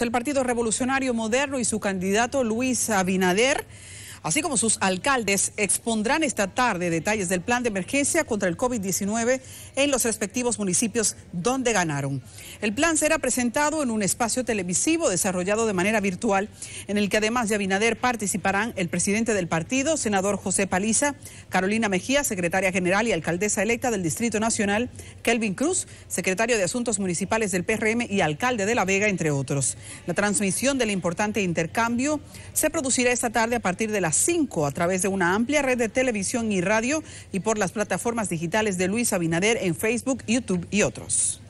El Partido Revolucionario Moderno y su candidato Luis Abinader así como sus alcaldes, expondrán esta tarde detalles del plan de emergencia contra el COVID-19 en los respectivos municipios donde ganaron. El plan será presentado en un espacio televisivo desarrollado de manera virtual, en el que además de Abinader participarán el presidente del partido, senador José Paliza, Carolina Mejía, secretaria general y alcaldesa electa del Distrito Nacional, Kelvin Cruz, secretario de Asuntos Municipales del PRM y alcalde de La Vega, entre otros. La transmisión del importante intercambio se producirá esta tarde a partir de la 5 a través de una amplia red de televisión y radio y por las plataformas digitales de Luis Abinader en Facebook, YouTube y otros.